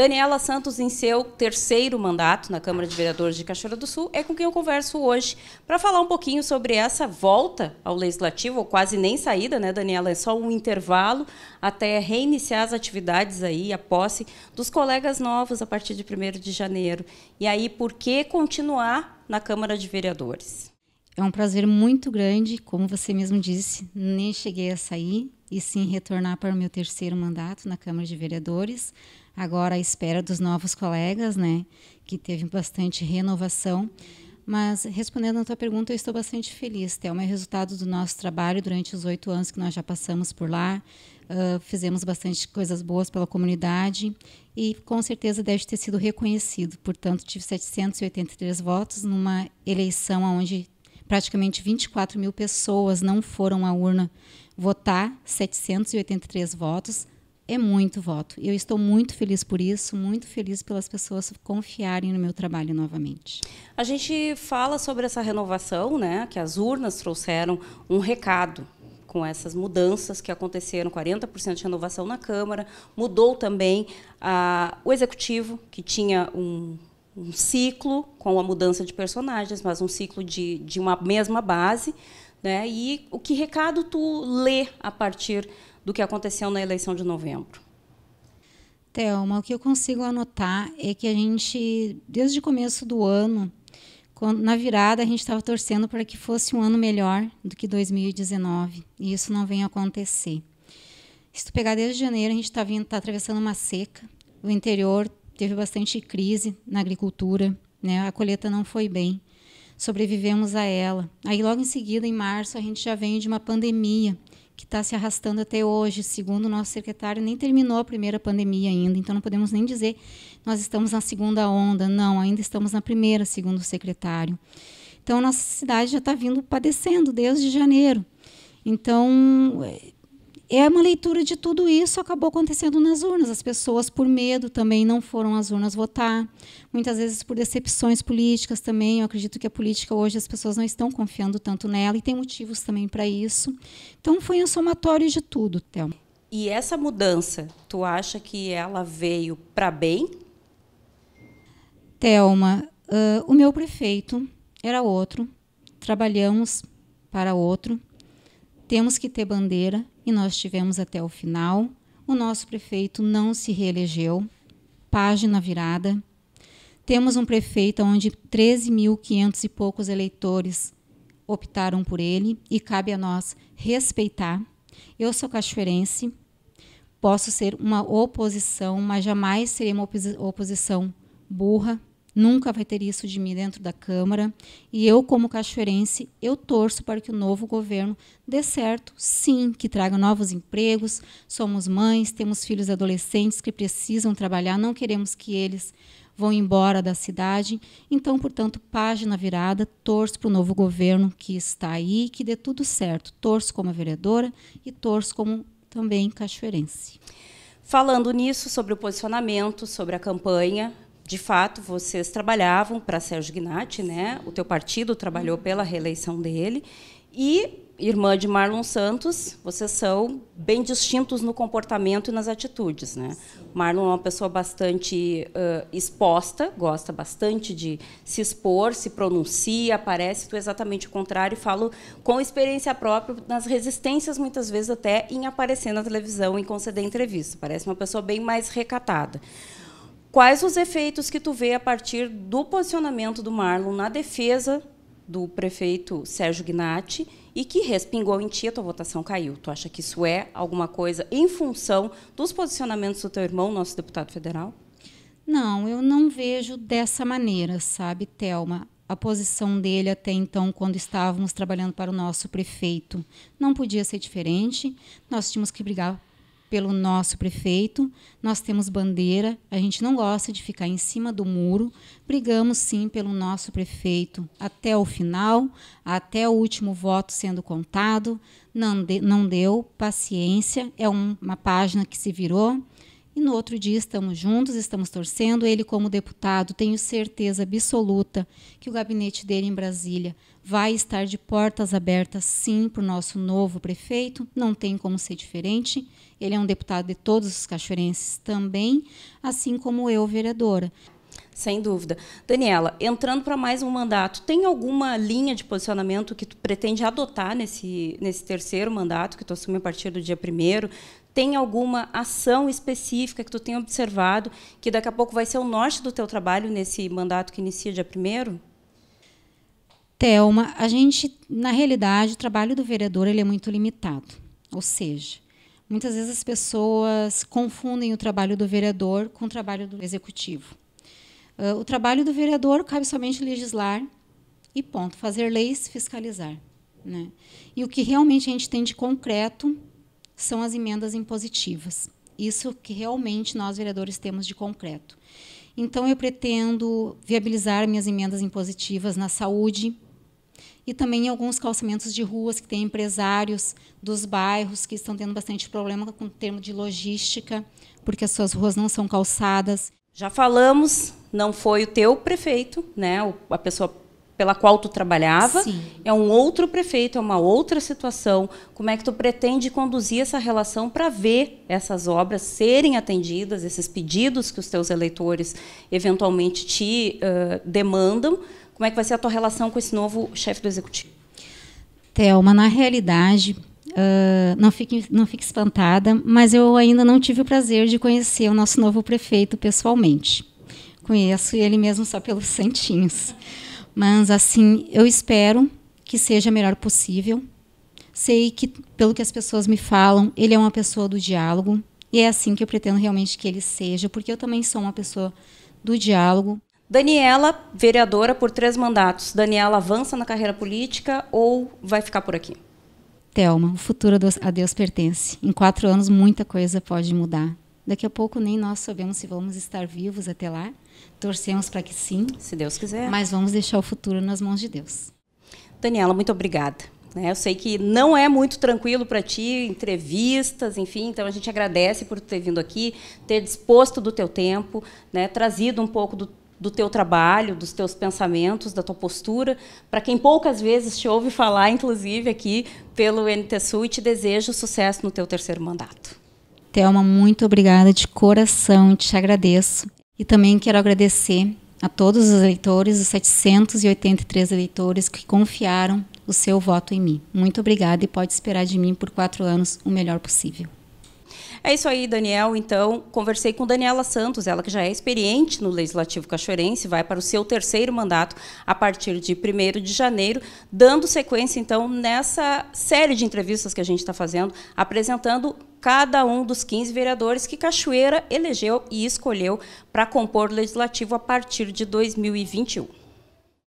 Daniela Santos, em seu terceiro mandato na Câmara de Vereadores de Cachoeira do Sul, é com quem eu converso hoje para falar um pouquinho sobre essa volta ao Legislativo, ou quase nem saída, né, Daniela? É só um intervalo até reiniciar as atividades aí, a posse dos colegas novos a partir de 1 de janeiro. E aí, por que continuar na Câmara de Vereadores? É um prazer muito grande, como você mesmo disse, nem cheguei a sair e sim retornar para o meu terceiro mandato na Câmara de Vereadores agora à espera dos novos colegas, né? Que teve bastante renovação. Mas, respondendo à tua pergunta, eu estou bastante feliz. Thelma resultado do nosso trabalho durante os oito anos que nós já passamos por lá. Uh, fizemos bastante coisas boas pela comunidade e, com certeza, deve ter sido reconhecido. Portanto, tive 783 votos numa eleição onde praticamente 24 mil pessoas não foram à urna votar, 783 votos, é muito voto. Eu estou muito feliz por isso, muito feliz pelas pessoas confiarem no meu trabalho novamente. A gente fala sobre essa renovação, né, que as urnas trouxeram um recado com essas mudanças que aconteceram, 40% de renovação na Câmara, mudou também ah, o Executivo, que tinha um, um, ciclo com a mudança de personagens, mas um ciclo de, de uma mesma base. Né? E o que recado tu lê a partir do que aconteceu na eleição de novembro? Thelma, o que eu consigo anotar é que a gente, desde o começo do ano, quando, na virada, a gente estava torcendo para que fosse um ano melhor do que 2019, e isso não vem acontecer. Se tu pegar desde janeiro, a gente está tá atravessando uma seca, o interior teve bastante crise na agricultura, né? a colheita não foi bem, sobrevivemos a ela. Aí, logo em seguida, em março, a gente já vem de uma pandemia que está se arrastando até hoje, segundo o nosso secretário, nem terminou a primeira pandemia ainda, então não podemos nem dizer nós estamos na segunda onda, não, ainda estamos na primeira, segundo o secretário. Então, nossa cidade já está vindo padecendo desde janeiro. Então, é uma leitura de tudo isso acabou acontecendo nas urnas. As pessoas, por medo, também não foram às urnas votar. Muitas vezes por decepções políticas também. Eu acredito que a política hoje as pessoas não estão confiando tanto nela e tem motivos também para isso. Então foi um somatório de tudo, Thelma. E essa mudança, tu acha que ela veio para bem? Thelma, uh, o meu prefeito era outro. Trabalhamos para outro. Temos que ter bandeira e nós tivemos até o final. O nosso prefeito não se reelegeu, página virada. Temos um prefeito onde 13.500 e poucos eleitores optaram por ele e cabe a nós respeitar. Eu sou cachoeirense, posso ser uma oposição, mas jamais serei uma oposição burra, Nunca vai ter isso de mim dentro da Câmara. E eu, como cachoeirense, eu torço para que o novo governo dê certo, sim, que traga novos empregos. Somos mães, temos filhos adolescentes que precisam trabalhar, não queremos que eles vão embora da cidade. Então, portanto, página virada, torço para o novo governo que está aí, que dê tudo certo. Torço como vereadora e torço como também cachoeirense. Falando nisso, sobre o posicionamento, sobre a campanha, de fato, vocês trabalhavam para Sérgio Gnatti, né? o teu partido trabalhou uhum. pela reeleição dele, e, irmã de Marlon Santos, vocês são bem distintos no comportamento e nas atitudes. Né? Marlon é uma pessoa bastante uh, exposta, gosta bastante de se expor, se pronuncia, aparece, tu é exatamente o contrário, e falo com experiência própria, nas resistências, muitas vezes até, em aparecer na televisão, e conceder entrevista. Parece uma pessoa bem mais recatada. Quais os efeitos que tu vê a partir do posicionamento do Marlon na defesa do prefeito Sérgio Gnatti e que respingou em ti, a tua votação caiu. Tu acha que isso é alguma coisa em função dos posicionamentos do teu irmão, nosso deputado federal? Não, eu não vejo dessa maneira, sabe, Telma? A posição dele até então, quando estávamos trabalhando para o nosso prefeito, não podia ser diferente. Nós tínhamos que brigar pelo nosso prefeito. Nós temos bandeira, a gente não gosta de ficar em cima do muro. Brigamos sim pelo nosso prefeito até o final, até o último voto sendo contado. Não, de, não deu, paciência. É um, uma página que se virou. E no outro dia estamos juntos, estamos torcendo. Ele, como deputado, tenho certeza absoluta que o gabinete dele em Brasília vai estar de portas abertas, sim, para o nosso novo prefeito. Não tem como ser diferente. Ele é um deputado de todos os cachoeirenses também, assim como eu, vereadora. Sem dúvida. Daniela, entrando para mais um mandato, tem alguma linha de posicionamento que tu pretende adotar nesse, nesse terceiro mandato que tu assume a partir do dia primeiro? Tem alguma ação específica que tu tenha observado que daqui a pouco vai ser o norte do teu trabalho nesse mandato que inicia dia primeiro? Telma, a gente, na realidade, o trabalho do vereador ele é muito limitado. Ou seja, muitas vezes as pessoas confundem o trabalho do vereador com o trabalho do executivo. Uh, o trabalho do vereador cabe somente legislar e ponto, fazer leis, fiscalizar. Né? E o que realmente a gente tem de concreto são as emendas impositivas. Isso que realmente nós, vereadores, temos de concreto. Então, eu pretendo viabilizar minhas emendas impositivas na saúde e também em alguns calçamentos de ruas que tem empresários dos bairros que estão tendo bastante problema com o termo de logística, porque as suas ruas não são calçadas já falamos, não foi o teu prefeito, né? A pessoa pela qual tu trabalhava, Sim. é um outro prefeito, é uma outra situação. Como é que tu pretende conduzir essa relação para ver essas obras serem atendidas, esses pedidos que os teus eleitores eventualmente te uh, demandam? Como é que vai ser a tua relação com esse novo chefe do executivo? Thelma, na realidade, ah, não, fique, não fique espantada, mas eu ainda não tive o prazer de conhecer o nosso novo prefeito pessoalmente. Conheço ele mesmo só pelos santinhos. Mas, assim, eu espero que seja o melhor possível. Sei que, pelo que as pessoas me falam, ele é uma pessoa do diálogo. E é assim que eu pretendo realmente que ele seja, porque eu também sou uma pessoa do diálogo. Daniela, vereadora por três mandatos. Daniela avança na carreira política ou vai ficar por aqui? Telma, o futuro a Deus pertence. Em quatro anos, muita coisa pode mudar. Daqui a pouco, nem nós sabemos se vamos estar vivos até lá. Torcemos para que sim. Se Deus quiser. Mas vamos deixar o futuro nas mãos de Deus. Daniela, muito obrigada. Né? Eu sei que não é muito tranquilo para ti, entrevistas, enfim, então a gente agradece por ter vindo aqui, ter disposto do teu tempo, né, trazido um pouco do, do teu trabalho, dos teus pensamentos, da tua postura. Para quem poucas vezes te ouve falar, inclusive aqui pelo NTSU, e te desejo sucesso no teu terceiro mandato. Thelma, muito obrigada de coração, te agradeço. E também quero agradecer a todos os eleitores, os 783 eleitores que confiaram o seu voto em mim. Muito obrigada e pode esperar de mim por quatro anos o melhor possível. É isso aí, Daniel. Então, conversei com Daniela Santos, ela que já é experiente no Legislativo Cachoeirense, vai para o seu terceiro mandato a partir de 1 de janeiro, dando sequência, então, nessa série de entrevistas que a gente está fazendo, apresentando cada um dos 15 vereadores que Cachoeira elegeu e escolheu para compor o Legislativo a partir de 2021.